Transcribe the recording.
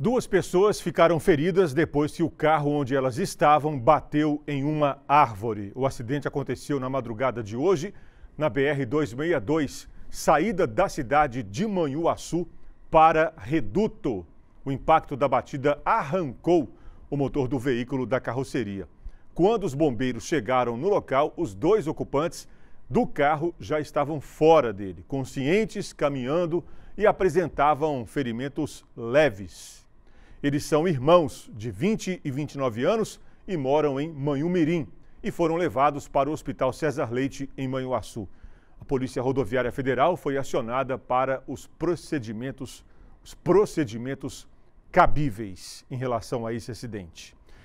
Duas pessoas ficaram feridas depois que o carro onde elas estavam bateu em uma árvore. O acidente aconteceu na madrugada de hoje, na BR-262, saída da cidade de Manhuaçu para Reduto. O impacto da batida arrancou o motor do veículo da carroceria. Quando os bombeiros chegaram no local, os dois ocupantes do carro já estavam fora dele, conscientes, caminhando e apresentavam ferimentos leves. Eles são irmãos de 20 e 29 anos e moram em Manhumirim e foram levados para o Hospital César Leite, em Manhuaçu. A Polícia Rodoviária Federal foi acionada para os procedimentos, os procedimentos cabíveis em relação a esse acidente.